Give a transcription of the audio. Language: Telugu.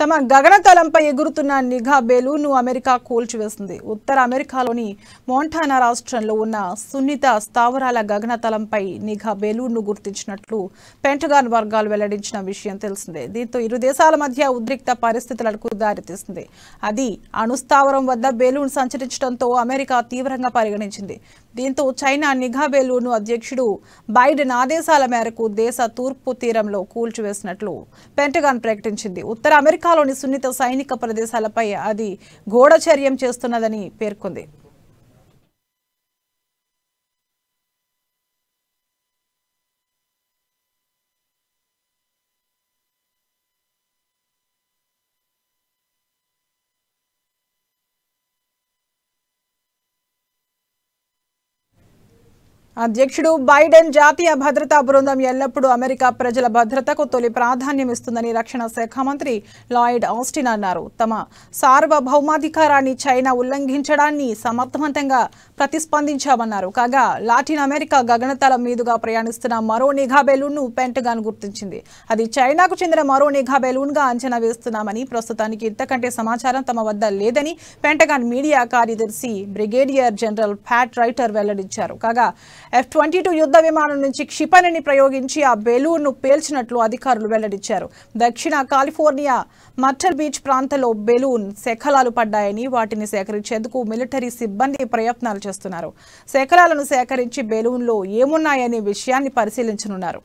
తమ గగనతలంపై ఎగురుతున్న నిఘా బెలూన్ను అమెరికా కూల్చివేసింది ఉత్తర అమెరికాలోని మోంటానా రాష్ట్రంలో ఉన్న సున్నిత స్థావరాల గగనతలంపై నిఘా బెలూన్ను గుర్తించినట్లు పెంటగాన్ వర్గాలు వెల్లడించిన విషయం తెలిసిందే దీంతో ఇరు దేశాల మధ్య ఉద్రిక్త పరిస్థితులకు దారితీసింది అది అణుస్థావరం వద్ద బెలూన్ సంచరించడంతో అమెరికా తీవ్రంగా పరిగణించింది దీంతో చైనా నిఘా బెలూన్ను అధ్యక్షుడు బైడెన్ ఆదేశాల మేరకు దేశ తూర్పు తీరంలో కూల్చివేసినట్లు పెంటగాన్ ప్రకటించింది ఉత్తర అమెరికా అమెరికాలోని సున్నిత సైనిక ప్రదేశాలపై అది గోడచర్యం చేస్తున్నదని పేర్కొంది అధ్యక్షుడు బైడెన్ జాతీయ భద్రతా బృందం ఎల్లప్పుడూ అమెరికా ప్రజల భద్రతకు తొలి ప్రాధాన్యం ఇస్తుందని రక్షణ శాఖ మంత్రి లాయిడ్ ఆస్టిన్ అన్నారు తమ సార్వభౌమాధికారాన్ని చైనా ఉల్లంఘించడాన్ని సమర్థవంతంగా ప్రతిస్పందించామన్నారు కాగా లాటిన్ అమెరికా గగనతలం మీదుగా ప్రయాణిస్తున్న మరో నిఘా బెలూన్ను పెంటగాన్ గుర్తించింది అది చైనాకు చెందిన మరో నిఘా బెలూన్గా అంచనా వేస్తున్నామని ప్రస్తుతానికి ఇంతకంటే సమాచారం తమ వద్ద లేదని పెంటగాన్ మీడియా కార్యదర్శి బ్రిగేడియర్ జనరల్ ఫ్యాట్ రైటర్ వెల్లడించారు కాగా ఎఫ్ ట్వంటీ టూ యుద్ధ విమానం నుంచి క్షిపణిని ప్రయోగించి ఆ బెలూన్ను పేల్చినట్లు అధికారులు వెల్లడించారు దక్షిణ కాలిఫోర్నియా మట్టర్ బీచ్ ప్రాంతంలో బెలూన్ శకలాలు పడ్డాయని వాటిని సేకరించేందుకు మిలిటరీ సిబ్బంది ప్రయత్నాలు చేస్తున్నారు శకలాలను సేకరించి బెలూన్లో ఏమున్నాయనే విషయాన్ని పరిశీలించనున్నారు